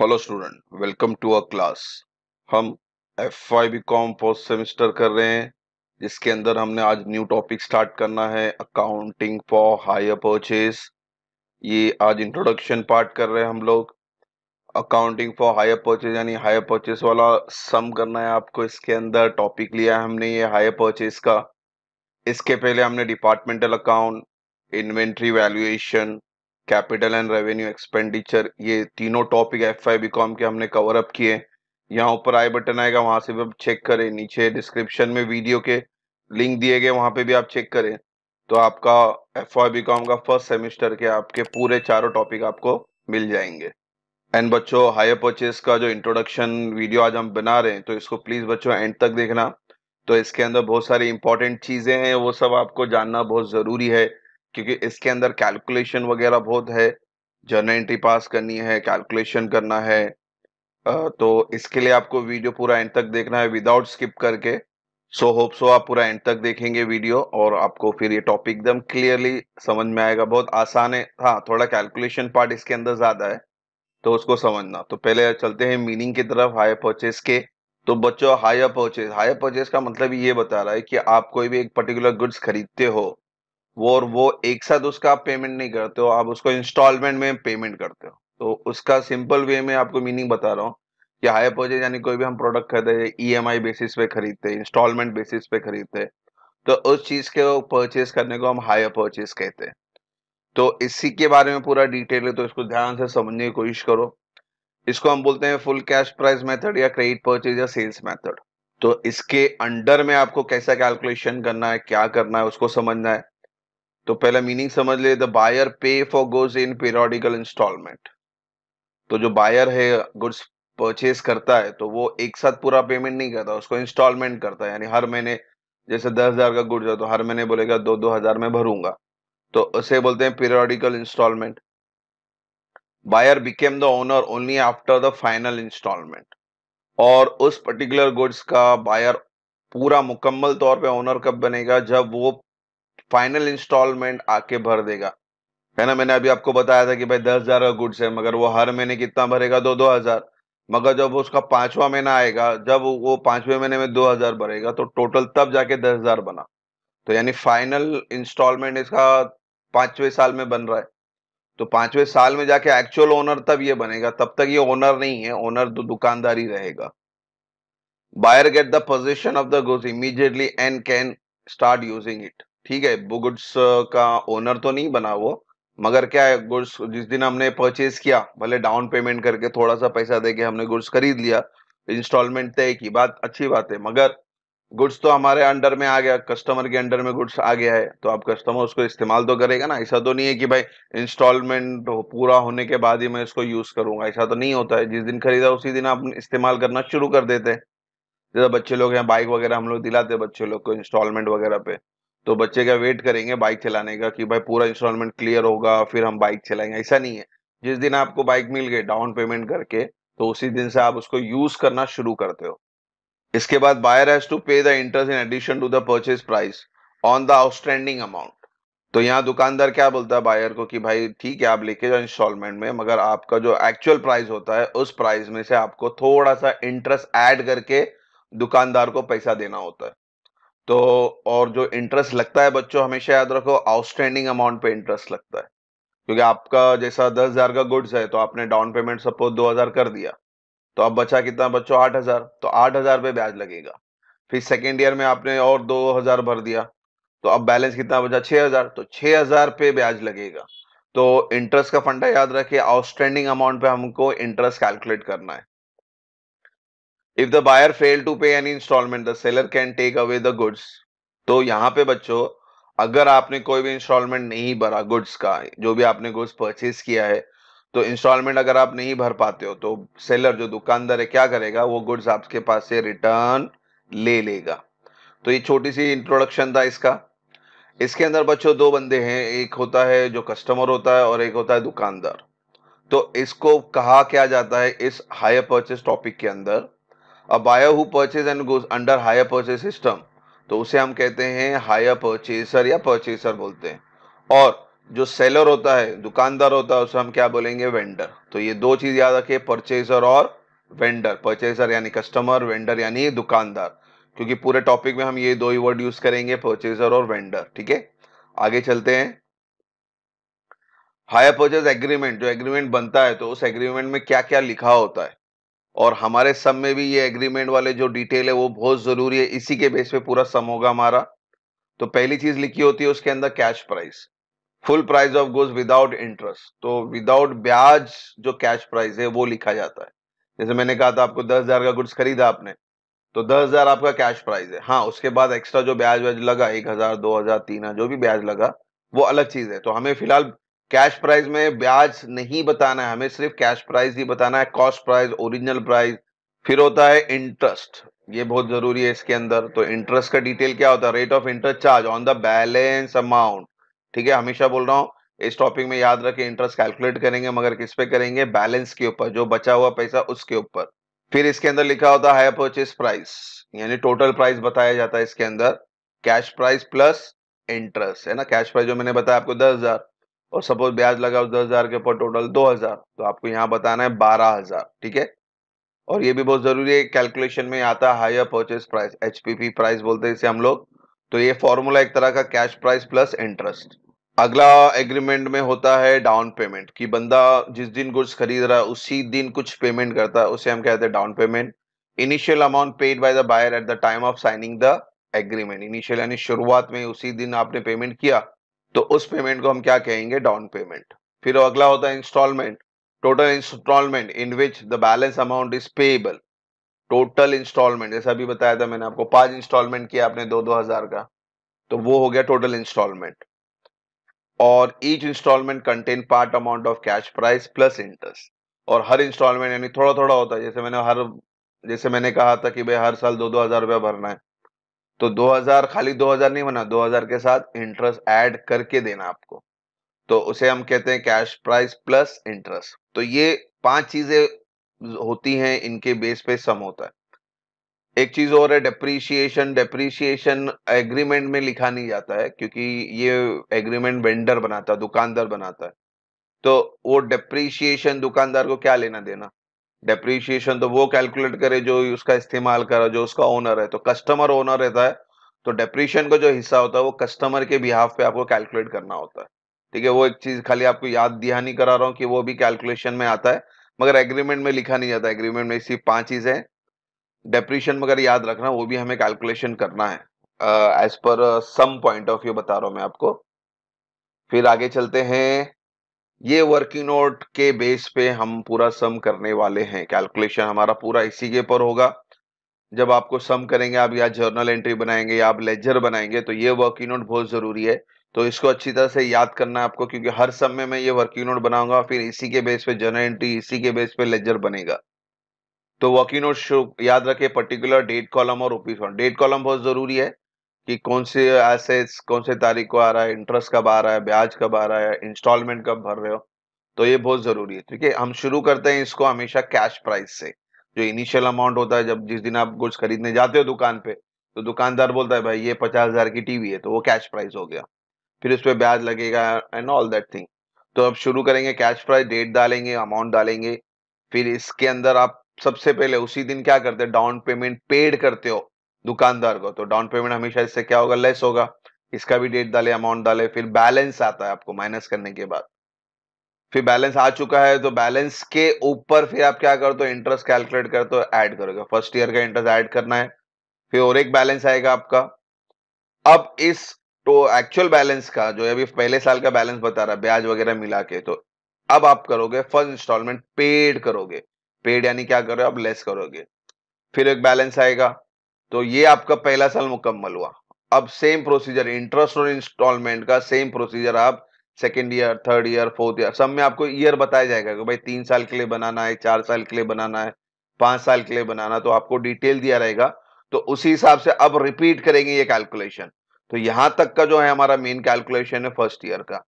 hello student welcome to a class हम F I B com first semester कर रहे हैं जिसके अंदर हमने आज न्यू टॉपिक स्टार्ट करना है अकाउंटिंग फॉर हायर परचेज ये आज इंट्रोडक्शन पार्ट कर रहे हैं हम लोग अकाउंटिंग फॉर हायर परचेज यानी हायर परचेज वाला सम करना है आपको इसके अंदर टॉपिक लिया है हमने ये हायर परचेज का इसके पहले हमने departmental account inventory valuation capital and revenue expenditure ये तीनों topic F I B com के हमने कवर अप किए यहाँ ऊपर आई बटन आएगा वहाँ से भी आप चेक करें नीचे डिस्क्रिप्शन में वीडियो के लिंक दिए गए वहाँ पे भी आप चेक करें तो आपका एफ आई बी कॉम का फर्स्ट सेमेस्टर के आपके पूरे चारों टॉपिक आपको मिल जाएंगे एंड बच्चों हायर परचेज का जो इंट्रोडक्शन वीडियो आज हम बना रहे हैं तो इसको प्लीज़ बच्चों एंड तक देखना तो इसके अंदर बहुत सारी इंपॉर्टेंट चीज़ें हैं वो सब आपको जानना बहुत ज़रूरी है क्योंकि इसके अंदर कैलकुलेशन वगैरह बहुत है जर्नल एंट्री पास करनी है कैलकुलेशन करना है तो इसके लिए आपको वीडियो पूरा एंड तक देखना है विदाउट स्किप करके सो होप सो आप पूरा एंड तक देखेंगे वीडियो और आपको फिर ये टॉपिक एकदम क्लियरली समझ में आएगा बहुत आसान है हाँ थोड़ा कैलकुलेशन पार्ट इसके अंदर ज़्यादा है तो उसको समझना तो पहले चलते हैं मीनिंग की तरफ हायर परचेज के तो बच्चों हायर परचेज हायर परचेज का मतलब ये बता रहा है कि आप कोई भी एक पर्टिकुलर गुड्स खरीदते हो वो और वो एक साथ उसका आप पेमेंट नहीं करते हो आप उसको इंस्टॉलमेंट में पेमेंट करते हो तो उसका सिंपल वे में आपको मीनिंग बता रहा हूँ कि हायर परचेज यानी कोई भी हम प्रोडक्ट खरीदे ई बेसिस पे खरीदते हैं इंस्टॉलमेंट बेसिस पे खरीदते हैं तो उस चीज़ के परचेज करने को हम हायर परचेज कहते हैं तो इसी के बारे में पूरा डिटेल है तो इसको ध्यान से समझने की कोशिश करो इसको हम बोलते हैं फुल कैश प्राइस मेथड या क्रेडिट परचेज या सेल्स मेथड तो इसके अंडर में आपको कैसा कैलकुलेशन करना है क्या करना है उसको समझना है तो पहला मीनिंग समझ ले the buyer pay for goods in periodical installment तो जो बायर है गुड्स परचेज करता है तो वो एक साथ पूरा पेमेंट नहीं करता उसको इंस्टॉलमेंट करता है यानी हर महीने जैसे दस हजार का गुड्स है तो हर महीने बोलेगा दो दो हजार में भरूंगा तो उसे बोलते हैं periodical installment buyer became the owner only after the final installment और उस पर्टिकुलर गुड्स का बायर पूरा मुकम्मल तौर पे ओनर कब बनेगा जब वो फाइनल इंस्टॉलमेंट आके भर देगा है ना मैंने अभी आपको बताया था कि भाई दस हजार का गुड्स है मगर वो हर महीने कितना भरेगा दो दो हजार मगर जब उसका पांचवा महीना आएगा जब वो पांचवें महीने में दो हजार भरेगा तो टोटल तब जाके दस हजार बना तो यानी फाइनल इंस्टॉलमेंट इसका पांचवें साल में बन रहा है तो पांचवें साल में जाके एक्चुअल ओनर तब ये बनेगा तब तक ये ओनर नहीं है ओनर तो दुकानदार ही रहेगा buyer get the position of the goods immediately and can start using it ठीक है वो गुड्स uh, का ओनर तो नहीं बना वो मगर क्या है गुड्स जिस दिन हमने परचेज किया भले डाउन पेमेंट करके थोड़ा सा पैसा दे के हमने गुड्स खरीद लिया इंस्टॉलमेंट तय की बात अच्छी बात है मगर गुड्स तो हमारे अंडर में आ गया कस्टमर के अंडर में गुड्स आ गया है तो आप कस्टमर उसको इस्तेमाल तो करेगा ना ऐसा तो नहीं है कि भाई इंस्टॉलमेंट पूरा होने के बाद ही मैं इसको यूज करूंगा ऐसा तो नहीं होता है जिस दिन खरीदा उसी दिन आप इस्तेमाल करना शुरू कर देते हैं जैसे बच्चे लोग हैं बाइक वगैरह हम लोग दिलाते बच्चे लोग को इंस्टॉलमेंट वगैरह पे तो बच्चे का वेट करेंगे बाइक चलाने का कि भाई पूरा इंस्टॉलमेंट क्लियर होगा फिर हम बाइक चलाएंगे ऐसा नहीं है जिस दिन आपको बाइक मिल गई डाउन पेमेंट करके तो उसी दिन से आप उसको यूज करना शुरू करते हो इसके बाद buyer has to pay the interest in addition to the purchase price on the outstanding amount तो यहाँ दुकानदार क्या बोलता है बायर को कि भाई ठीक है आप लेके जाओ इंस्टॉलमेंट में मगर आपका जो एक्चुअल प्राइस होता है उस प्राइस में से आपको थोड़ा सा इंटरेस्ट ऐड करके दुकानदार को पैसा देना होता है तो और जो इंटरेस्ट लगता है बच्चों हमेशा याद रखो आउटस्टैंडिंग अमाउंट पे इंटरेस्ट लगता है क्योंकि आपका जैसा दस हजार का गुड्स है तो आपने डाउन पेमेंट सपोज दो हजार कर दिया तो अब बचा कितना बच्चों आठ हजार तो आठ हजार पे ब्याज लगेगा फिर सेकेंड ईयर में आपने और दो हजार भर दिया तो अब बैलेंस कितना बचा छह हजार तो छह हजार पे ब्याज लगेगा तो इंटरेस्ट का फंडा याद रखिए आउटस्टैंडिंग अमाउंट पे हमको इंटरेस्ट कैलकुलेट करना है if the buyer fail to pay any installment the seller can take away the goods तो यहां पे बच्चों अगर आपने कोई भी इंस्टॉलमेंट नहीं भरा गुड्स का जो भी आपने गुड्स परचेज किया है तो इंस्टॉलमेंट अगर आप नहीं भर पाते हो तो सेलर जो दुकानदार है क्या करेगा वो गुड्स आपके पास से रिटर्न ले लेगा तो ये छोटी सी इंट्रोडक्शन था इसका इसके अंदर बच्चों दो बंदे हैं एक होता है जो कस्टमर होता है और एक होता है दुकानदार तो इसको कहा क्या जाता है इस हायर परचेस टॉपिक के अंदर a buyer who purchase and goes under hire purchase system तो उसे हम कहते हैं हायर परचेसर या परचेसर बोलते हैं और जो सेलर होता है दुकानदार होता है उसे हम क्या बोलेंगे वेंडर तो ये दो चीज़ याद रखिए परचेसर और वेंडर परचेसर यानी कस्टमर वेंडर यानी दुकानदार क्योंकि पूरे टॉपिक में हम ये दो ही वर्ड यूज करेंगे परचेजर और वेंडर ठीक है आगे चलते हैं हायर परचेज एग्रीमेंट जो एग्रीमेंट बनता है तो उस एग्रीमेंट में क्या क्या लिखा होता है और हमारे सम में भी ये एग्रीमेंट वाले जो डिटेल है वो बहुत ज़रूरी है इसी के बेस पे पूरा सम होगा हमारा तो पहली चीज़ लिखी होती है उसके अंदर cash price full price of goods without interest तो विदाउट ब्याज जो कैश प्राइस है वो लिखा जाता है जैसे मैंने कहा था आपको दस हज़ार का गुड्स खरीदा आपने तो दस हज़ार आपका कैश प्राइस है हाँ उसके बाद एक्स्ट्रा जो ब्याज व्याज लगा एक हज़ार दो हज़ार तीन हज़ार जो भी ब्याज लगा वो अलग चीज़ है तो हमें फिलहाल कैश प्राइस में ब्याज नहीं बताना है हमें सिर्फ कैश प्राइस ही बताना है कॉस्ट प्राइस ओरिजिनल प्राइस फिर होता है इंटरेस्ट ये बहुत जरूरी है इसके अंदर तो इंटरेस्ट का डिटेल क्या होता है rate of interest charge on the balance amount ठीक है हमेशा बोल रहा हूँ इस टॉपिक में याद रखें इंटरेस्ट कैलकुलेट करेंगे मगर किस पे करेंगे बैलेंस के ऊपर जो बचा हुआ पैसा उसके ऊपर फिर इसके अंदर लिखा होता है परचेस प्राइस यानी टोटल प्राइस बताया जाता है इसके अंदर कैश प्राइस प्लस इंटरेस्ट है ना कैश प्राइस जो मैंने बताया आपको दस हजार और सपोज ब्याज लगा उस दस हजार के ऊपर टोटल दो हजार तो आपको यहाँ बताना है बारह हजार ठीक है और ये भी बहुत जरूरी है कैलकुलेशन में आता है hire purchase price H price बोलते हैं इसे हम लोग तो ये फॉर्मूला एक तरह का कैश प्राइस प्लस इंटरेस्ट अगला एग्रीमेंट में होता है डाउन पेमेंट कि बंदा जिस दिन गुड्स खरीद रहा है उसी दिन कुछ पेमेंट करता है उसे हम कहते हैं down payment initial amount paid by the buyer at the time of signing the agreement initial यानी शुरुआत में उसी दिन आपने पेमेंट किया तो उस पेमेंट को हम क्या कहेंगे डाउन पेमेंट फिर अगला होता है installment total installment in which the balance amount is payable total installment जैसा अभी बताया था मैंने आपको पांच इंस्टॉलमेंट किया आपने दो दो हजार का तो वो हो गया टोटल इंस्टॉलमेंट और each installment contain part amount of cash price plus interest और हर इंस्टॉलमेंट यानी थोड़ा थोड़ा होता है जैसे मैंने हर जैसे मैंने कहा था कि भाई हर साल दो दो हजार रुपया भरना है तो 2000 खाली 2000 नहीं बना 2000 के साथ इंटरेस्ट ऐड करके देना आपको तो उसे हम कहते हैं कैश प्राइस प्लस इंटरेस्ट तो ये पांच चीजें होती हैं इनके बेस पे सम होता है एक चीज और है डेप्रीशिएशन डेप्रीशिएशन एग्रीमेंट में लिखा नहीं जाता है क्योंकि ये एग्रीमेंट वेंडर बनाता है दुकानदार बनाता है तो वो डेप्रीशिएशन दुकानदार को क्या लेना देना डेप्रीशिएशन तो वो कैलकुलेट करे जो उसका इस्तेमाल करा जो उसका ओनर है तो कस्टमर ओनर रहता है तो डेप्रीशिएशन का जो हिस्सा होता है वो कस्टमर के बिहाफ पे आपको कैलकुलेट करना होता है ठीक है वो एक चीज खाली आपको याद दिया नहीं करा रहा हूँ कि वो भी कैलकुलेशन में आता है मगर एग्रीमेंट में लिखा नहीं जाता एग्रीमेंट में सिर्फ पांच चीज है डेप्रीशिएशन मगर याद रखना वो भी हमें कैलकुलेशन करना है as per some point of view बता रहा हूं मैं आपको फिर आगे चलते हैं ये वर्किंग नोट के बेस पे हम पूरा सम करने वाले हैं कैलकुलेशन हमारा पूरा इसी के पर होगा जब आपको सम करेंगे आप या जर्नल एंट्री बनाएंगे या आप लेजर बनाएंगे तो ये वर्किंग नोट बहुत ज़रूरी है तो इसको अच्छी तरह से याद करना है आपको क्योंकि हर समय में मैं ये वर्किंग नोट बनाऊंगा फिर इसी के बेस पे जर्नल एंट्री इसी के बेस पे लेजर बनेगा तो वर्किंग नोट याद रखे पर्टिकुलर डेट कॉलम और ओपी डेट कॉलम बहुत ज़रूरी है कि कौन से एसेट्स कौन से तारीख को आ रहा है इंटरेस्ट कब आ रहा है ब्याज कब आ रहा है इंस्टॉलमेंट कब भर रहे हो तो ये बहुत ज़रूरी है ठीक है हम शुरू करते हैं इसको हमेशा कैश प्राइस से जो इनिशियल अमाउंट होता है जब जिस दिन आप गुड्स खरीदने जाते हो दुकान पे तो दुकानदार बोलता है भाई ये पचास हज़ार की टीवी है तो वो कैश प्राइस हो गया फिर उस पर ब्याज लगेगा एंड ऑल दैट थिंग तो अब शुरू करेंगे कैश प्राइस डेट डालेंगे अमाउंट डालेंगे फिर इसके अंदर आप सबसे पहले उसी दिन क्या करते हैं डाउन पेमेंट पेड करते हो दुकानदार को तो डाउन पेमेंट हमेशा इससे क्या होगा लेस होगा इसका भी डेट डाले अमाउंट डाले फिर बैलेंस आता है आपको माइनस करने के बाद फिर बैलेंस आ चुका है तो बैलेंस के ऊपर फिर आप क्या करते हो इंटरेस्ट कैलकुलेट करते हो ऐड करोगे फर्स्ट ईयर का इंटरेस्ट ऐड करना है फिर और एक बैलेंस आएगा आपका अब इस तो एक्चुअल बैलेंस का जो अभी पहले साल का बैलेंस बता रहा है ब्याज वगैरह मिला के तो अब आप करोगे फर्स्ट इंस्टॉलमेंट पेड करोगे पेड यानी क्या करोगे अब आप लेस करोगे फिर एक बैलेंस आएगा तो ये आपका पहला साल मुकम्मल हुआ अब सेम प्रोसीजर इंटरेस्ट और इंस्टॉलमेंट का सेम प्रोसीजर आप second year third year fourth year सब में आपको ईयर बताया जाएगा कि भाई तीन साल के लिए बनाना है चार साल के लिए बनाना है पांच साल के लिए बनाना तो आपको डिटेल दिया रहेगा तो उसी हिसाब से अब रिपीट करेंगे ये कैलकुलेशन तो यहां तक का जो है हमारा मेन कैलकुलेशन है फर्स्ट ईयर का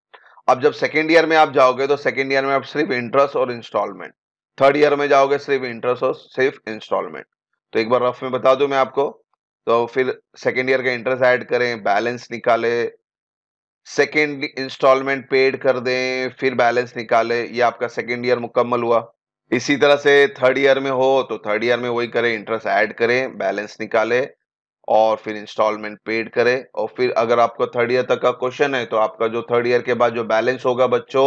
अब जब सेकेंड ईयर में आप जाओगे तो सेकेंड ईयर में आप सिर्फ इंटरेस्ट और इंस्टॉलमेंट थर्ड ईयर में जाओगे सिर्फ इंटरेस्ट और सिर्फ इंस्टॉलमेंट तो एक बार रफ में बता दूं मैं आपको तो फिर सेकेंड ईयर का इंटरेस्ट ऐड करें बैलेंस निकाले सेकेंड इंस्टॉलमेंट पेड कर दें फिर बैलेंस निकाले ये आपका सेकेंड ईयर मुकम्मल हुआ इसी तरह से थर्ड ईयर में हो तो थर्ड ईयर में वही करें इंटरेस्ट ऐड करें बैलेंस निकाले और फिर इंस्टॉलमेंट पेड करें और फिर अगर आपका थर्ड ईयर तक का क्वेश्चन है तो आपका जो थर्ड ईयर के बाद जो बैलेंस होगा बच्चों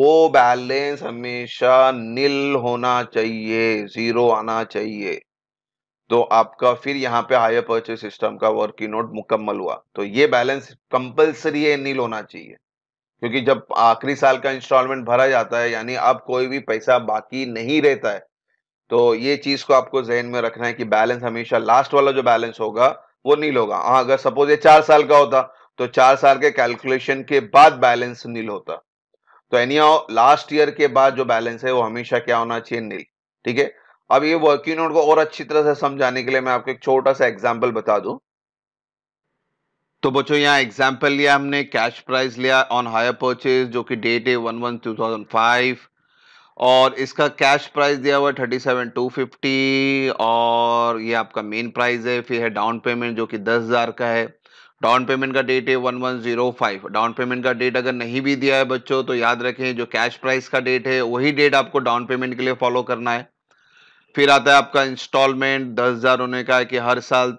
वो बैलेंस हमेशा नील होना चाहिए जीरो आना चाहिए तो आपका फिर यहाँ पे हायर परचेज सिस्टम का वर्किंग नोट मुकम्मल हुआ तो ये बैलेंस कंपल्सरी एनिल होना चाहिए क्योंकि जब आखिरी साल का इंस्टॉलमेंट भरा जाता है यानी अब कोई भी पैसा बाकी नहीं रहता है तो ये चीज़ को आपको जहन में रखना है कि बैलेंस हमेशा लास्ट वाला जो बैलेंस होगा वो नील होगा हाँ अगर सपोज ये चार साल का होता तो चार साल के कैलकुलेशन के बाद बैलेंस नील होता तो एनिया लास्ट ईयर के बाद जो बैलेंस है वो हमेशा क्या होना चाहिए नील ठीक है अब ये वर्किंग नोट को और अच्छी तरह से समझाने के लिए मैं आपको एक छोटा सा एग्जाम्पल बता दू तो बच्चों यहाँ एग्जाम्पल लिया हमने कैश प्राइस लिया ऑन हायर परचेज जो कि डेट है one one two thousand five और इसका कैश प्राइस दिया हुआ है थर्टी सेवन टू फिफ्टी और ये आपका मेन प्राइस है फिर है डाउन पेमेंट जो कि दस हज़ार का है डाउन पेमेंट का डेट है one one zero five down payment का डेट अगर नहीं भी दिया है बच्चों तो याद रखें जो कैश प्राइस का डेट है वही डेट आपको डाउन पेमेंट के लिए फॉलो करना है फिर आता है आपका इंस्टॉलमेंट दस हजार होने का है कि हर साल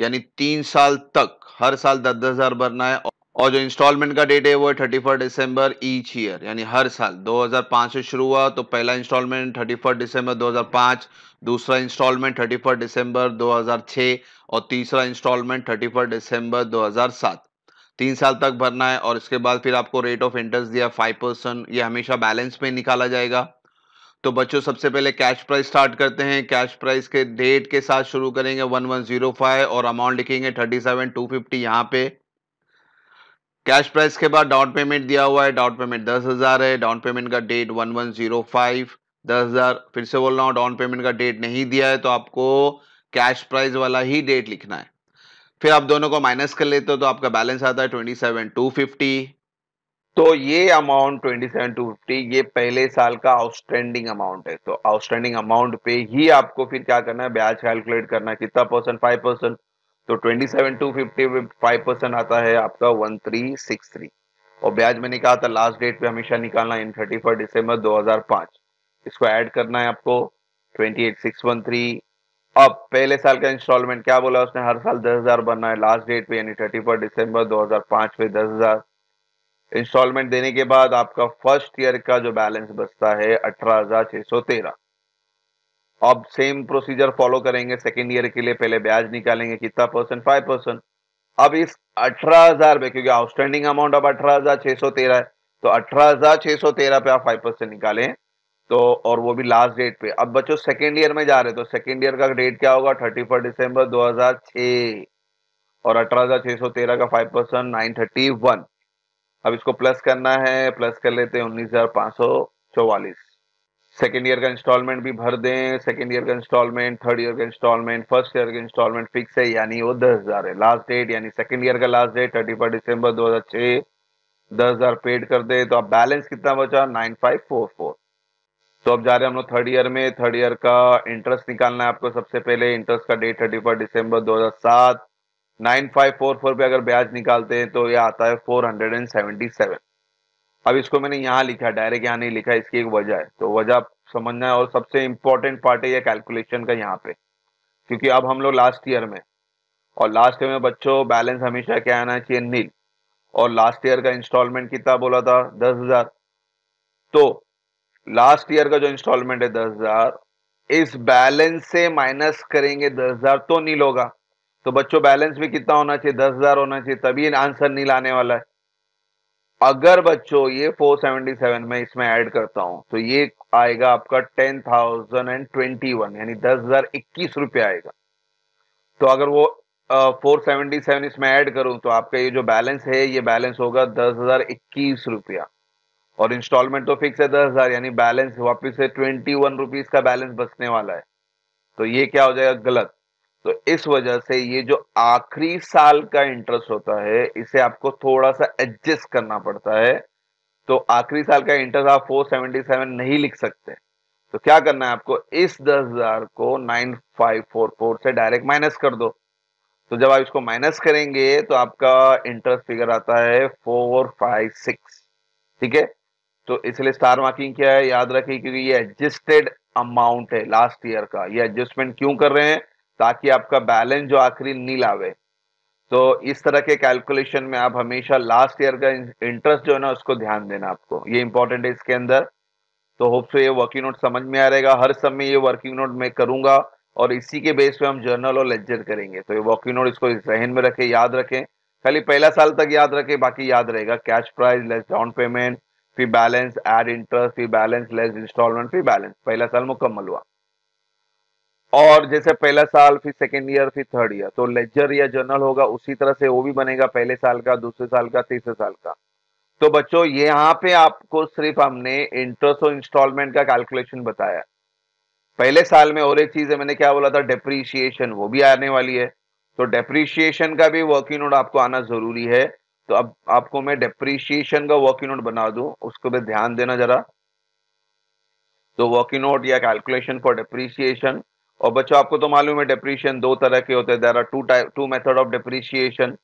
यानी तीन साल तक हर साल दस दस हजार भरना है और जो इंस्टॉलमेंट का डेट है वो है thirty first December each year यानी हर साल 2005 से शुरू हुआ तो पहला इंस्टॉलमेंट थर्टी फर्स्ट दिसंबर 2005 दूसरा इंस्टॉलमेंट थर्टी फर्स्ट दिसंबर 2006 और तीसरा इंस्टॉलमेंट थर्टी फर्स्ट दिसंबर 2007 तीन साल तक भरना है और इसके बाद फिर आपको रेट ऑफ इंटरेस्ट दिया फाइव परसेंट ये हमेशा बैलेंस में निकाला जाएगा तो बच्चों सबसे पहले कैश प्राइस स्टार्ट करते हैं कैश प्राइस के डेट के साथ शुरू करेंगे वन वन जीरो फाइव और अमाउंट लिखेंगे थर्टी सेवन टू फिफ्टी यहाँ पे कैश प्राइस के बाद डाउन पेमेंट दिया हुआ है डाउन पेमेंट दस हज़ार है डाउन पेमेंट का date one one zero five दस हज़ार फिर से बोल रहा हूँ डाउन पेमेंट का डेट नहीं दिया है तो आपको कैश प्राइस वाला ही डेट लिखना है फिर आप दोनों को माइनस कर लेते हो तो आपका बैलेंस आता है ट्वेंटी सेवन टू फिफ्टी तो ये amount twenty seven two fifty ये पहले साल का आउटस्टैंडिंग अमाउंट है तो आउटस्टैंडिंग अमाउंट पे ही आपको फिर क्या करना है ब्याज कैलकुलेट करना है कितना परसेंट फाइव परसेंट तो twenty seven two fifty five percent आता है आपका वन थ्री सिक्स थ्री और ब्याज मैंने कहा था लास्ट डेट पे हमेशा निकालना इन थर्टी फर्स्ट डिसम्बर दो हजार पांच इसको ऐड करना है आपको twenty eight six one three अब पहले साल का इंस्टॉलमेंट क्या बोला उसने हर साल दस हजार बनना है लास्ट डेट पे यानी थर्टी फर्स्ट डिसम्बर दो हजार पांच पे दस हजार इंस्टॉलमेंट देने के बाद आपका फर्स्ट ईयर का जो बैलेंस बचता है अठारह अब सेम प्रोसीजर फॉलो करेंगे सेकेंड ईयर के लिए पहले ब्याज निकालेंगे कितना परसेंट फाइव परसेंट अब इस अठारह हजार पे क्योंकि आउटस्टैंडिंग अमाउंट अब अठारह हजार छह सौ तेरह है तो अठारह हजार छह सौ तेरह पे आप फाइव परसेंट निकालें तो और वो भी लास्ट डेट पे अब बच्चों सेकेंड ईयर में जा रहे तो सेकेंड ईयर का डेट क्या होगा थर्टी फर्स्ट दिसंबर दो हजार और अठारह हजार छह सौ तेरह का five percent nine thirty one अब इसको प्लस करना है प्लस कर लेते हैं उन्नीस हजार पांच सौ चौवालीस सेकेंड ईयर का इंस्टॉलमेंट भी भर दें सेकेंड ईयर का इंस्टॉलमेंट थर्ड ईयर का इंस्टॉलमेंट फर्स्ट ईयर का इंस्टॉलमेंट फिक्स है यानी वो दस हजार है लास्ट डेट यानी सेकेंड ईयर का last date thirty first December दो हजार छह दस हजार पेड कर दे तो अब बैलेंस कितना बचा नाइन फाइव फोर फोर तो अब जा रहे हैं हम लोग थर्ड ईयर में थर्ड ईयर का इंटरेस्ट निकालना है आपको सबसे पहले इंटरेस्ट का डेट थर्टी फर्स्ट डिसंबर दो हजार सात नाइन फाइव फोर फोर पे अगर ब्याज निकालते हैं तो ये आता है four hundred and seventy seven अब इसको मैंने यहाँ लिखा डायरेक्ट यहाँ नहीं लिखा इसकी एक वजह है तो वजह समझना है और सबसे इम्पोर्टेंट पार्ट है ये कैलकुलेशन का यहाँ पे क्योंकि अब हम लोग लास्ट ईयर में और लास्ट ईयर में बच्चों बैलेंस हमेशा क्या आना चाहिए नील और लास्ट ईयर का इंस्टॉलमेंट कितना बोला था दस हजार तो लास्ट ईयर का जो इंस्टॉलमेंट है दस हजार इस बैलेंस से माइनस करेंगे दस हजार तो नील होगा तो बच्चों बैलेंस भी कितना होना चाहिए दस हजार होना चाहिए तभी आंसर नहीं लाने वाला है अगर बच्चों ये 477 में इसमें ऐड करता हूं तो ये आएगा आपका 10,021 यानी दस हजार इक्कीस रुपये आएगा तो अगर वो फोर सेवेंटी सेवन इसमें ऐड करूं तो आपका ये जो बैलेंस है ये बैलेंस होगा दस हजार इक्कीस रुपया और इंस्टॉलमेंट तो फिक्स है दस हजार यानी बैलेंस वापिस से ट्वेंटी वन रुपीज का बैलेंस बचने वाला है तो ये क्या हो जाएगा गलत तो इस वजह से ये जो आखिरी साल का इंटरेस्ट होता है इसे आपको थोड़ा सा एडजस्ट करना पड़ता है तो आखिरी साल का इंटरेस्ट आप 477 नहीं लिख सकते तो क्या करना है आपको इस दस हजार को 9544 से डायरेक्ट माइनस कर दो तो जब आप इसको माइनस करेंगे तो आपका इंटरेस्ट फिगर आता है 456 ठीक है तो इसलिए स्टार मार्किंग क्या है याद रखिए क्योंकि ये एडजस्टेड अमाउंट है लास्ट ईयर का ये एडजस्टमेंट क्यों कर रहे हैं ताकि आपका बैलेंस जो आखिरी नील आवे तो इस तरह के कैलकुलेशन में आप हमेशा लास्ट ईयर का इंटरेस्ट जो है ना उसको ध्यान देना आपको ये इंपॉर्टेंट है इसके अंदर तो होप से ये वर्किंग नोट समझ में आ रहेगा हर समय ये वर्किंग नोट मैं करूंगा और इसी के बेस पे हम जर्नल और लेक्चर करेंगे तो ये वर्किंग नोट इसको जहन में रखें याद रखें खाली पहला साल तक याद रखें बाकी याद रहेगा cash price less down payment फिर बैलेंस एड इंटरेस्ट फिर बैलेंस लेस इंस्टॉलमेंट फिर बैलेंस पहला साल मुकम्मल हुआ और जैसे पहला साल फिर सेकेंड ईयर फिर थर्ड ईयर तो लेजर या जर्नल होगा उसी तरह से वो भी बनेगा पहले साल का दूसरे साल का तीसरे साल का तो बच्चों यहाँ पे आपको सिर्फ हमने इंटरेस्ट और इंस्टॉलमेंट का कैलकुलेशन बताया पहले साल में और एक चीज है मैंने क्या बोला था डेप्रीशिएशन वो भी आने वाली है तो डेप्रीशिएशन का भी वर्किंग नोट आपको आना जरूरी है तो अब आपको मैं डेप्रीशिएशन का वर्किंग नोट बना दू उसको भी ध्यान देना जरा तो वर्किंग नोट या कैलकुलेशन फॉर डेप्रीशिएशन और बच्चों आपको तो मालूम है डिप्रीशियन दो तरह के होते हैं there are two type two method of depreciation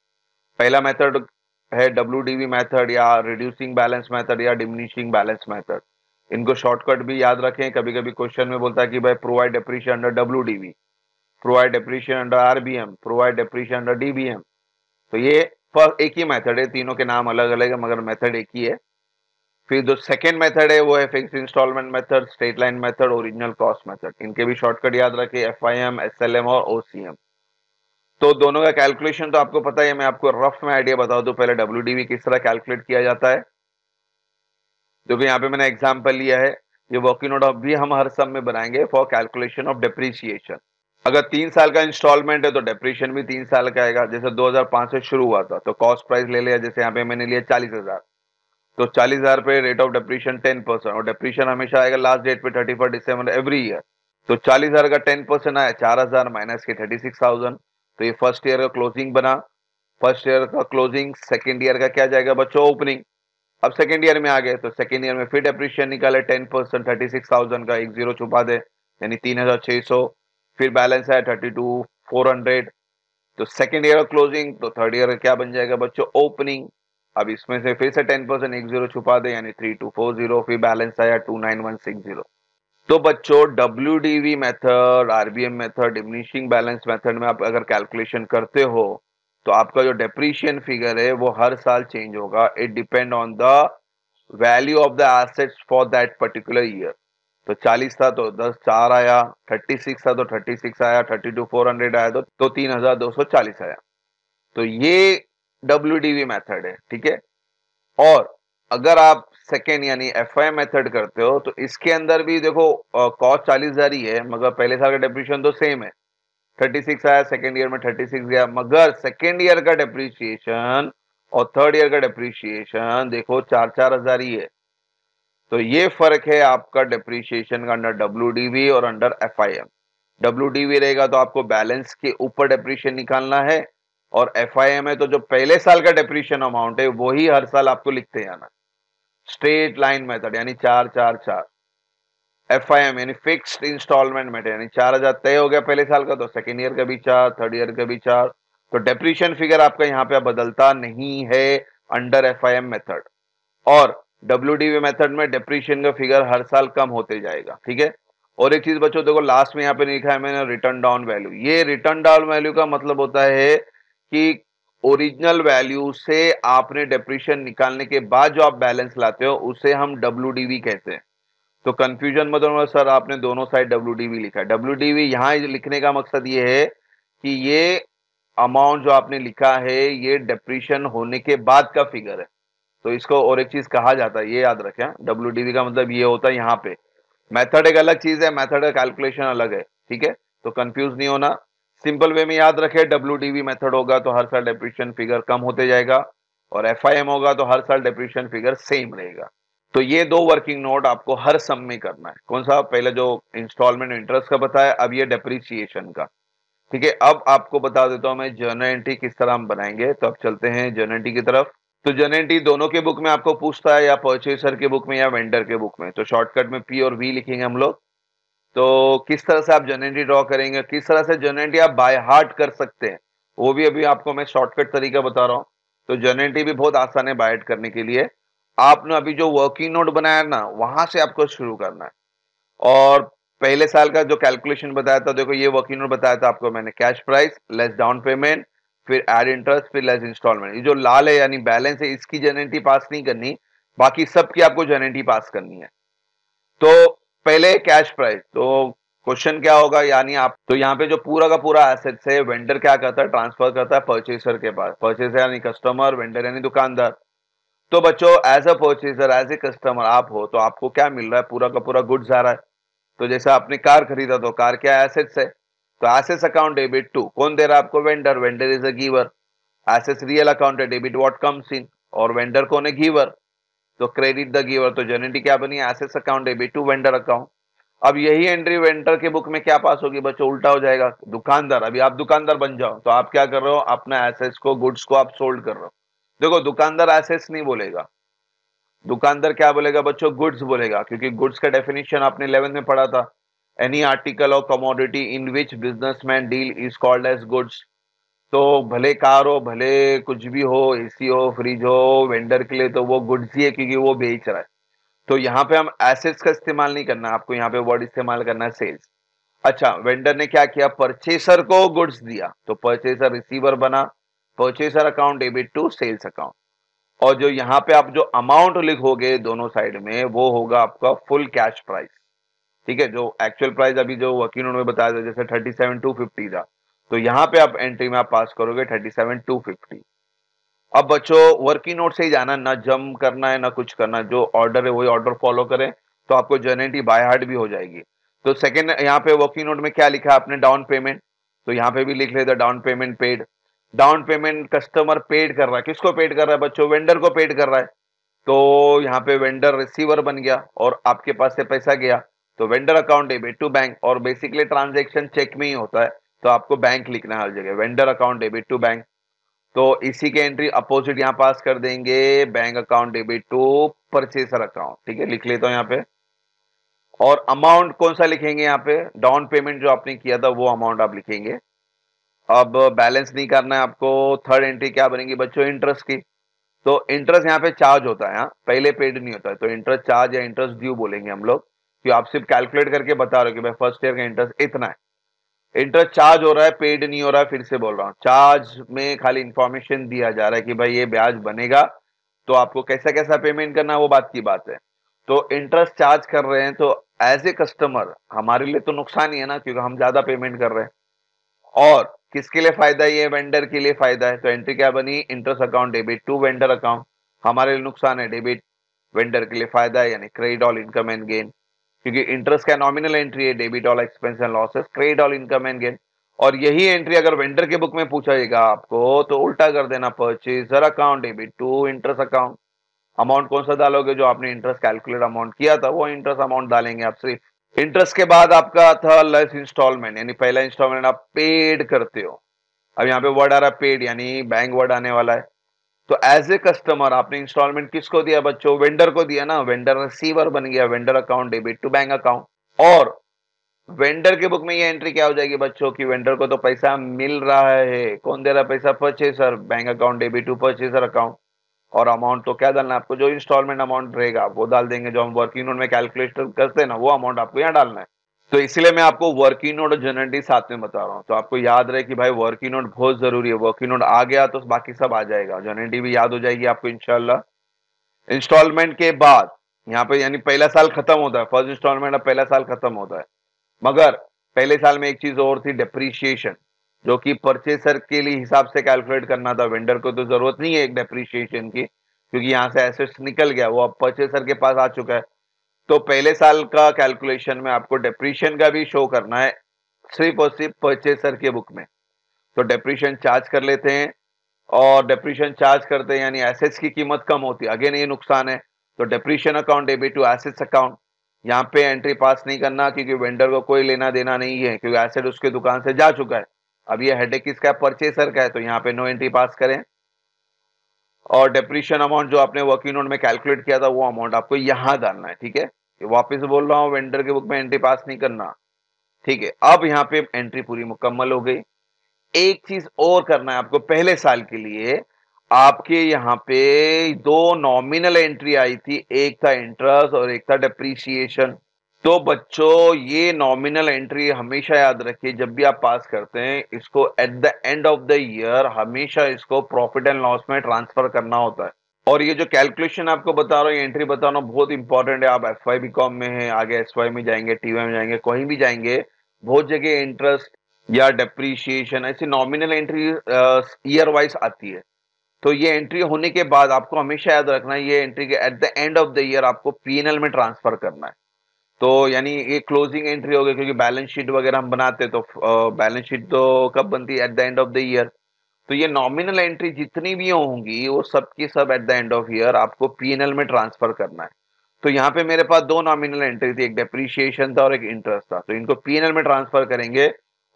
पहला मेथड है डब्ल्यू डीवी मेथड या रिड्यूसिंग बैलेंस मेथड या डिमिनिशिंग बैलेंस मेथड इनको शॉर्टकट भी याद रखें कभी कभी क्वेश्चन में बोलता है कि भाई provide depreciation under W DV provide depreciation under R B M provide depreciation under DBM तो ये एक ही मेथड है तीनों के नाम अलग अलग है मगर मेथड एक ही है फिर जो सेकेंड मेथड है वो है fix instalment method straight line method original cost method इनके भी शॉर्टकट याद रखे F I M S L M और ओ सी एम तो दोनों का कैलकुलेशन तो आपको पता है मैं आपको रफ में आइडिया बता दू पहले डब्ल्यू किस तरह कैलकुलेट किया जाता है जो कि यहाँ पे मैंने एग्जाम्पल लिया है ये वर्किंग नोट भी हम हर सब में बनाएंगे फॉर कैलकुलेशन ऑफ डिप्रिसिएशन अगर तीन साल का इंस्टॉलमेंट है तो डिप्रिशन भी तीन साल का आएगा जैसे 2005 से शुरू हुआ था तो कॉस्ट प्राइस ले लिया जैसे यहाँ पे मैंने लिया चालीस हजार तो चालीस हजार पे rate of depreciation ten percent और डेप्रीशन हमेशा आएगा लास्ट डेट पे thirty first December every year तो चालीस हजार का टेन परसेंट आया चार हजार माइनस के थर्टी सिक्स थाउजेंड तो ये फर्स्ट ईयर का क्लोजिंग बना फर्स्ट ईयर का क्लोजिंग सेकेंड ईयर का क्या जाएगा बच्चों ओपनिंग अब सेकेंड ईयर में आ गए तो सेकेंड ईयर में फिर डेप्रीशिएशन निकाले ten percent thirty six thousand का एक जीरो छुपा दे यानी तीन हजार छह सौ फिर बैलेंस आया थर्टी टू फोर हंड्रेड तो सेकेंड ईयर का क्लोजिंग तो थर्ड ईयर का क्या बन जाएगा बच्चों ओपनिंग अब इसमें से फिर से टेन परसेंट एक जीरो छुपा दे यानी थ्री टू फोर जीरो फिर बैलेंस आया two nine one six zero तो बच्चों W D V method RBM method diminishing balance method में आप अगर कैलकुलेशन करते हो तो आपका जो डेप्रीशियन फिगर है वो हर साल चेंज होगा it depend on the value of the assets for that particular year तो 40 था तो 10 चार आया 36 था तो 36 आया 32 400 आया तो, तो, तीन हजार दो सौ चालीस आया तो ये डब्ल्यू मेथड है ठीक है और अगर आप सेकेंड यानी एफ मेथड करते हो तो इसके अंदर भी देखो कॉस्ट चालीस हजार ही है मगर पहले साल का डेप्रिशिएशन तो सेम है थर्टी सिक्स आया सेकेंड ईयर में थर्टी सिक्स गया मगर सेकेंड ईयर का डेप्रिशिएशन और थर्ड ईयर का डेप्रिशिएशन देखो चार चार हजार ही है तो ये फर्क है आपका डेप्रिशिएशन का अंडर डब्ल्यू और अंडर एफ आई एम रहेगा तो आपको बैलेंस के ऊपर डेप्रिशिएशन निकालना है और एफ आई में तो जो पहले साल का डेप्रिशन अमाउंट है वही हर साल आपको लिखते जाना स्ट्रेट लाइन मेथड यानी चार चार चार एफ आई एम यानी फिक्स्ड इंस्टॉलमेंट मेथड यानी चार हजार तय हो गया पहले साल का तो सेकेंड ईयर का भी चार थर्ड ईयर का भी चार तो डेप्रीशन फिगर आपका यहाँ पे बदलता नहीं है under F I M method और डब्ल्यू डी वी मेथड में डेप्रिशन का फिगर हर साल कम होते जाएगा ठीक है और एक चीज बच्चों देखो लास्ट में यहाँ पे लिखा है मैंने रिटर्न डाउन वैल्यू ये रिटर्न डाउन वैल्यू का मतलब होता है कि ओरिजिनल वैल्यू से आपने डेप्रिशन निकालने के बाद जो आप बैलेंस लाते हो उसे हम डब्ल्यू कहते हैं तो कंफ्यूजन मत होना सर आपने दोनों साइड डब्ल्यू लिखा है डब्ल्यू डी यहाँ लिखने का मकसद ये है कि ये अमाउंट जो आपने लिखा है ये डेप्रिशन होने के बाद का फिगर है तो इसको और एक चीज कहा जाता है ये याद रखें डब्ल्यू डी वी का मतलब ये होता है यहाँ पे मेथड एक अलग चीज है मेथड का कैलकुलेशन अलग है ठीक है तो कंफ्यूज नहीं होना सिंपल वे में याद रखें डब्ल्यू डी मेथड होगा तो हर साल डेप्रिशन फिगर कम होते जाएगा और एफ होगा तो हर साल डेप्रिशन फिगर सेम रहेगा तो ये दो वर्किंग नोट आपको हर सम में करना है कौन सा पहले जो इंस्टॉलमेंट इंटरेस्ट का बताया अब ये डेप्रिसिएशन का ठीक है अब आपको बता देता हूँ मैं जर्नल एंट्री किस तरह हम बनाएंगे तो अब चलते हैं जर्नल एंट्री की तरफ तो जर्नल एंट्री दोनों के बुक में आपको पूछता है या परचेसर के बुक में या वेंडर के बुक में तो शॉर्टकट में पी और वी लिखेंगे हम लोग तो किस तरह से आप जनरेटी ड्रॉ करेंगे किस तरह से जनरेटी आप बाय हार्ट कर सकते हैं वो भी अभी आपको मैं शॉर्टकट तरीका बता रहा हूँ तो जनरेटी भी बहुत आसान है बाय हार्ट करने के लिए आपने अभी जो वर्किंग नोट बनाया ना वहां से आपको शुरू करना है और पहले साल का जो कैलकुलेशन बताया था देखो ये वर्किंग नोट बताया था आपको मैंने cash price less down payment फिर एड इंटरेस्ट फिर लेस इंस्टॉलमेंट ये जो लाल है यानी बैलेंस है इसकी जेनेटी पास नहीं करनी बाकी सबकी आपको जेनेटी पास करनी है तो पहले कैश प्राइस तो क्वेश्चन क्या होगा यानी आप तो यहाँ पे जो पूरा का पूरा एसेट्स है वेंडर क्या करता है ट्रांसफर करता है परचेसर के पास परचेसर यानी कस्टमर वेंडर यानी दुकानदार तो बच्चों as a purchaser as a customer आप हो तो आपको क्या मिल रहा है पूरा का पूरा गुड्स आ रहा है तो जैसे आपने कार खरीदा तो कार क्या एसेट्स है तो एसेट्स अकाउंट डेबिट टू कौन दे रहा है आपको vendor vendor is a giver assets real account है डेबिट वॉट कम्स इन और वेंडर कौन है गिवर तो क्रेडिट द गिवर तो जर्निटी क्या बनी assets account debit to vendor account अब यही एंट्री वेंडर के बुक में क्या पास होगी बच्चों उल्टा हो जाएगा दुकानदार अभी आप दुकानदार बन जाओ तो आप क्या कर रहे हो अपना एसेट्स को गुड्स को आप सोल्ड कर रहे हो देखो दुकानदार एसेट्स नहीं बोलेगा दुकानदार क्या बोलेगा बच्चों गुड्स बोलेगा क्योंकि गुड्स का डेफिनेशन आपने इलेवेंथ में पढ़ा था एनी आर्टिकल और commodity in which businessman deal is called as goods तो भले कार हो भले कुछ भी हो एसी हो फ्रिज हो वेंडर के लिए तो वो गुड्स ही है क्योंकि वो बेच रहा है तो यहाँ पे हम एसेट्स का इस्तेमाल नहीं करना आपको यहाँ पे वर्ड इस्तेमाल करना है सेल्स अच्छा वेंडर ने क्या किया परचेसर को गुड्स दिया तो परचेसर रिसीवर बना purchaser account debit to sales account और जो यहाँ पे आप जो अमाउंट लिखोगे दोनों साइड में वो होगा आपका फुल कैश प्राइस ठीक है जो एक्चुअल प्राइस अभी जो वकील उन्होंने बताया था जैसे थर्टी सेवन टू फिफ्टी था तो यहाँ पे आप एंट्री में आप पास करोगे थर्टी सेवन टू फिफ्टी अब बच्चों वर्किंग नोट से ही जाना ना जम करना है ना कुछ करना जो ऑर्डर है वही ऑर्डर फॉलो करें तो आपको जर्नेटी बाय हार्ट भी हो जाएगी तो सेकेंड यहाँ पे वर्किंग नोट में क्या लिखा आपने डाउन पेमेंट तो यहाँ पे भी लिख लेते down payment paid down payment customer paid कर रहा है किसको पेड कर रहा है बच्चों वेंडर को पेड कर रहा है तो यहाँ पे वेंडर रिसीवर बन गया और आपके पास से पैसा गया तो vendor account debit to bank और बेसिकली ट्रांजेक्शन चेक में ही होता है तो आपको बैंक लिखना है हर जगह vendor account debit to bank तो इसी के एंट्री अपोजिट यहाँ पास कर देंगे bank account debit to purchaser account ठीक है लिख लेता हूँ यहाँ पे और अमाउंट कौन सा लिखेंगे यहाँ पे डाउन पेमेंट जो आपने किया था वो अमाउंट आप लिखेंगे अब बैलेंस नहीं करना है आपको थर्ड एंट्री क्या बनेगी बच्चों इंटरेस्ट की तो इंटरेस्ट यहाँ पे चार्ज होता है यहाँ पहले पेड नहीं होता है तो इंटरेस्ट चार्ज या इंटरेस्ट ड्यू बोलेंगे हम लोग कि आप सिर्फ कैलकुलेट करके बता रहे हो कि भाई फर्स्ट ईयर का इंटरेस्ट इतना है इंटरेस्ट चार्ज हो रहा है पेड नहीं हो रहा है फिर से बोल रहा हूँ चार्ज में खाली इंफॉर्मेशन दिया जा रहा है कि भाई ये ब्याज बनेगा तो आपको कैसा कैसा पेमेंट करना है वो बात की बात है तो इंटरेस्ट चार्ज कर रहे हैं तो एज ए कस्टमर हमारे लिए तो नुकसान ही है ना क्योंकि हम ज्यादा पेमेंट कर रहे हैं और किसके लिए फायदा ये वेंडर के लिए फायदा है तो एंट्री क्या बनी interest account debit to vendor account हमारे लिए नुकसान है डेबिट वेंडर के लिए फायदा है यानी credit all income and gain क्योंकि इंटरेस्ट का नॉमिनल एंट्री है debit all expense and losses credit all income and gain और यही एंट्री अगर वेंडर के बुक में पूछा जाएगा आपको तो उल्टा कर देना purchaser account debit to interest account amount कौन सा डालोगे जो आपने इंटरेस्ट कैलकुलेट अमाउंट किया था वो इंटरेस्ट अमाउंट डालेंगे आप सिर्फ इंटरेस्ट के बाद आपका था लेस इंस्टॉलमेंट यानी पहला इंस्टॉलमेंट आप पेड करते हो अब यहाँ पे वर्ड आ रहा है पेड यानी बैंक वर्ड आने वाला है तो एज ए कस्टमर आपने इंस्टॉलमेंट किसको दिया बच्चों वेंडर को दिया ना वेंडर रिसीवर बन गया vendor account debit to bank account और वेंडर के बुक में ये एंट्री क्या हो जाएगी बच्चों की वेंडर को तो पैसा मिल रहा है कौन दे रहा है पैसा purchaser bank account debit to purchaser account और अमाउंट तो क्या डालना है आपको जो इंस्टॉलमेंट अमाउंट रहेगा वो डाल देंगे जो हम वर्किंग नोट में कैलकुलेटर करते हैं ना वो अमाउंट आपको यहाँ डालना है तो इसलिए मैं आपको वर्किंग नोट और जनरली साथ में बता रहा हूँ तो आपको याद रहे कि भाई वर्किंग नोट बहुत जरूरी है वर्किंग नोट आ गया तो बाकी सब आ जाएगा जनरली भी याद हो जाएगी आपको इनशाला इंस्टॉलमेंट के बाद यहाँ पे यानी पहला साल खत्म होता है फर्स्ट इंस्टॉलमेंट अब पहला साल खत्म होता है मगर पहले साल में एक चीज और थी डेप्रीशिएशन जो कि परचेसर के लिए हिसाब से कैलकुलेट करना था वेंडर को तो जरूरत नहीं है एक डेप्रीशिएशन की क्योंकि यहाँ से एसेट्स निकल गया वो अब परचेसर के पास आ चुका है तो पहले साल का कैलकुलेशन में आपको डेप्रीशन का भी शो करना है सिर्फ और सिर्फ परचेसर के बुक में तो डेप्रीशन चार्ज कर लेते हैं और डेप्रीशन चार्ज करते हैं यानी एसेट्स की कीमत कम होती है अगेन ये नुकसान है तो depreciation account debit to assets account यहाँ पे एंट्री पास नहीं करना क्योंकि वेंडर को कोई लेना देना नहीं है क्योंकि एसेट उसके दुकान से जा चुका है अब ये हेडेक किसका है परचेसर का है तो यहाँ पे नो एंट्री पास करें और डेप्रीशन अमाउंट जो आपने वर्किंग नोट में कैलकुलेट किया था वो अमाउंट आपको यहाँ डालना है ठीक है वापस बोल रहा हूँ वेंडर के बुक में एंट्री पास नहीं करना ठीक है अब यहाँ पे एंट्री पूरी मुकम्मल हो गई एक चीज और करना है आपको पहले साल के लिए आपके यहाँ पे दो नॉमिनल एंट्री आई थी एक था इंटरेस्ट और एक था डेप्रीशिएशन तो बच्चों ये नॉमिनल एंट्री हमेशा याद रखिए जब भी आप पास करते हैं इसको at the end of the year हमेशा इसको प्रॉफिट एंड लॉस में ट्रांसफर करना होता है और ये जो कैलकुलेशन आपको बता रहा हूँ एंट्री बता रहा हूँ बहुत इंपॉर्टेंट है आप एफ वाई बी कॉम में है आगे एस वाई में जाएंगे टी वाई में जाएंगे कहीं भी जाएंगे बहुत जगह इंटरेस्ट या डेप्रीशिएशन ऐसी नॉमिनल एंट्री ईयर वाइज आती है तो ये एंट्री होने के बाद आपको हमेशा याद रखना है ये एंट्री के at the end of the year आपको पी में ट्रांसफर करना है तो यानी ये क्लोजिंग एंट्री हो गई क्योंकि बैलेंस शीट वगैरह हम बनाते तो बैलेंस शीट तो कब बनती है at the end of the year तो ये नॉमिनल एंट्री जितनी भी होंगी वो सब की सब at the end of year आपको पीएनएल में ट्रांसफर करना है तो यहाँ पे मेरे पास दो नॉमिनल एंट्री थी एक डेप्रीशिएशन था और एक इंटरेस्ट था तो इनको पीएनएल में ट्रांसफर करेंगे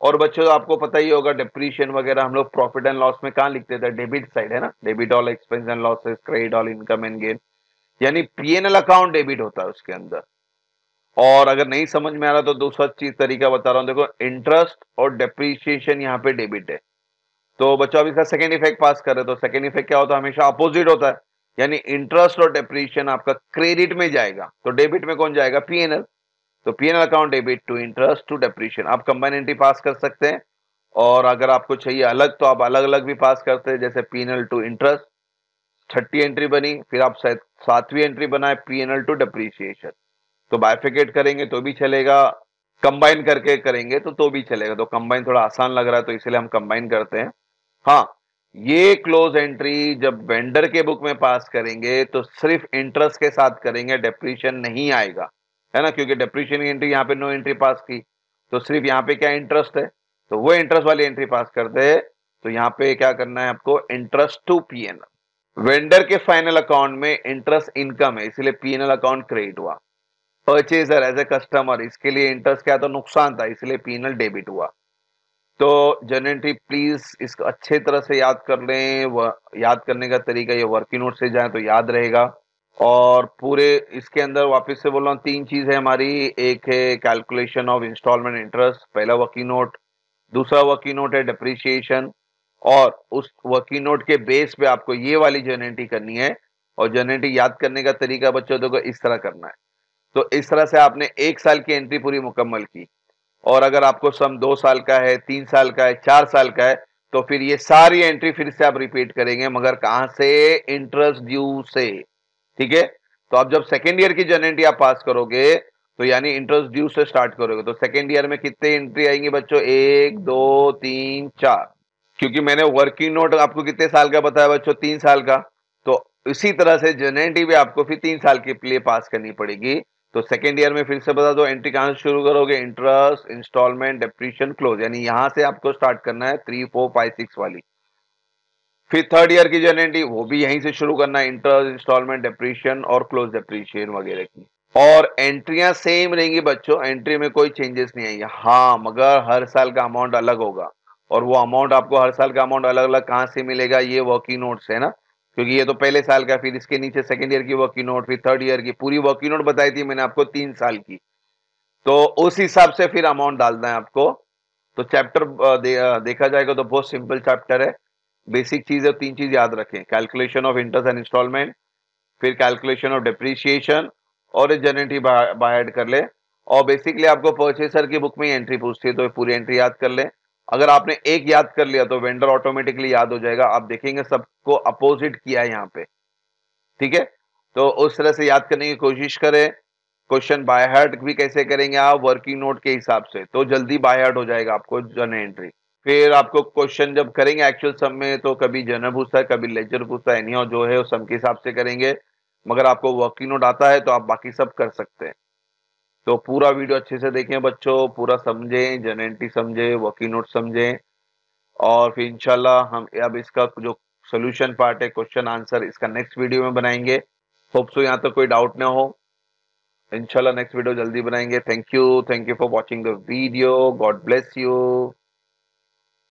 और बच्चों आपको पता ही होगा डिप्रीशियन वगैरह हम लोग प्रॉफिट एंड लॉस में कहाँ लिखते थे डेबिट साइड है ना debit all expense and losses credit all income and gain यानी पीएनएल अकाउंट डेबिट होता है उसके अंदर और अगर नहीं समझ में आ रहा तो दूसरा चीज तरीका बता रहा हूँ देखो इंटरेस्ट और डेप्रीशिएशन यहाँ पे डेबिट है तो बच्चों अभी इसका सेकेंड इफेक्ट पास कर रहे तो सेकेंड इफेक्ट क्या होता है हमेशा अपोजिट होता है यानी इंटरेस्ट और डेप्रीशिएशन आपका क्रेडिट में जाएगा तो डेबिट में कौन जाएगा पीएनएल तो PNL account debit to interest to depreciation आप कंबाइन एंट्री पास कर सकते हैं और अगर आपको चाहिए अलग तो आप अलग अलग भी पास करते हैं जैसे पीएनएल टू इंटरेस्ट छठी एंट्री बनी फिर आप सातवीं एंट्री बनाए पीएनएल टू डेप्रीशिएशन तो बायफिकेट करेंगे तो भी चलेगा कंबाइन करके करेंगे तो तो भी चलेगा तो कंबाइन थोड़ा आसान लग रहा है तो इसलिए हम कंबाइन करते हैं हाँ ये क्लोज एंट्री जब वेंडर के बुक में पास करेंगे तो सिर्फ इंटरेस्ट के साथ करेंगे डेप्रीशन नहीं आएगा है ना क्योंकि डेप्रीशन की एंट्री यहाँ पे नो एंट्री पास की तो सिर्फ यहाँ पे क्या इंटरेस्ट है तो वो इंटरेस्ट वाली एंट्री पास करते हैं तो यहाँ पे क्या करना है आपको इंटरेस्ट टू पी वेंडर के फाइनल अकाउंट में इंटरेस्ट इनकम है इसीलिए पी अकाउंट क्रेडिट हुआ परचेजर एज ए कस्टमर इसके लिए इंटरेस्ट क्या था नुकसान था इसलिए पीएनएल डेबिट हुआ तो एंट्री प्लीज इसको अच्छे तरह से याद कर लें याद करने का तरीका ये वर्किंग नोट से जाए तो याद रहेगा और पूरे इसके अंदर वापस से बोल रहा हूँ तीन चीज है हमारी एक है कैलकुलेशन ऑफ इंस्टॉलमेंट इंटरेस्ट पहला वर्किंग नोट दूसरा वर्किंग नोट है डिप्रिशिएशन और उस वर्किंग नोट के बेस पे आपको ये वाली एंट्री करनी है और जर्नेटी याद करने का तरीका बच्चों को इस तरह करना है तो इस तरह से आपने एक साल की एंट्री पूरी मुकम्मल की और अगर आपको सम दो साल का है तीन साल का है चार साल का है तो फिर ये सारी एंट्री फिर से आप रिपीट करेंगे मगर कहां से इंटरेस्ट ड्यू से ठीक है तो आप जब सेकेंड ईयर की जन एंट्री आप पास करोगे तो यानी इंटरेस्ट ड्यू से स्टार्ट करोगे तो सेकेंड ईयर में कितने एंट्री आएंगे बच्चों एक दो तीन चार क्योंकि मैंने वर्किंग नोट आपको कितने साल का बताया बच्चों तीन साल का तो इसी तरह से जन एंट्री भी आपको फिर तीन साल के लिए पास करनी पड़ेगी तो सेकेंड ईयर में फिर से बता दो एंट्री कहां से शुरू करोगे इंटरेस्ट इंस्टॉलमेंट डेप्रीशन क्लोज यानी यहाँ से आपको स्टार्ट करना है थ्री फोर फाइव सिक्स वाली फिर थर्ड ईयर की जो एंट्री वो भी यहीं से शुरू करना है इंटरेस्ट इंस्टॉलमेंट डेप्रीशन और क्लोज डेप्रीशियन वगैरह की और एंट्रियां सेम रहेंगी बच्चों एंट्री में कोई चेंजेस नहीं आएंगे हाँ मगर हर साल का अमाउंट अलग होगा और वो अमाउंट आपको हर साल का अमाउंट अलग अलग कहाँ से मिलेगा ये वर्किंग नोट्स है ना क्योंकि ये तो पहले साल का फिर इसके नीचे सेकेंड ईयर की वर्किंग नोट फिर थर्ड ईयर की पूरी वर्किंग नोट बताई थी मैंने आपको तीन साल की तो उस हिसाब से फिर अमाउंट डालना है आपको तो चैप्टर दे, देखा जाएगा तो बहुत सिंपल चैप्टर है बेसिक चीज है तीन चीज याद रखें calculation of interest and instalment फिर कैलकुलेशन ऑफ डिप्रिशिएशन और जनरेटिव बाय ऐड कर ले और बेसिकली आपको परचेसर की बुक में एंट्री पूछती है तो पूरी एंट्री याद कर लें अगर आपने एक याद कर लिया तो वेंडर ऑटोमेटिकली याद हो जाएगा आप देखेंगे सबको अपोजिट किया है यहाँ पे ठीक है तो उस तरह से याद करने की कोशिश करें क्वेश्चन बाय हार्ट भी कैसे करेंगे आप वर्किंग नोट के हिसाब से तो जल्दी बाय हार्ट हो जाएगा आपको जन एंट्री फिर आपको क्वेश्चन जब करेंगे एक्चुअल सम में तो कभी जनरल पूछता है कभी लेजर पूछता है एनी जो है वो सम के हिसाब से करेंगे मगर आपको वर्किंग नोट आता है तो आप बाकी सब कर सकते हैं तो पूरा वीडियो अच्छे से देखें बच्चों पूरा समझें जेनेंटी समझें वर्किंग नोट समझें और फिर इंशाल्लाह हम अब इसका जो सोल्यूशन पार्ट है क्वेश्चन आंसर इसका नेक्स्ट वीडियो में बनाएंगे होप सो यहाँ तक तो कोई डाउट ना हो इंशाल्लाह नेक्स्ट वीडियो जल्दी बनाएंगे thank you thank you for watching the video God bless you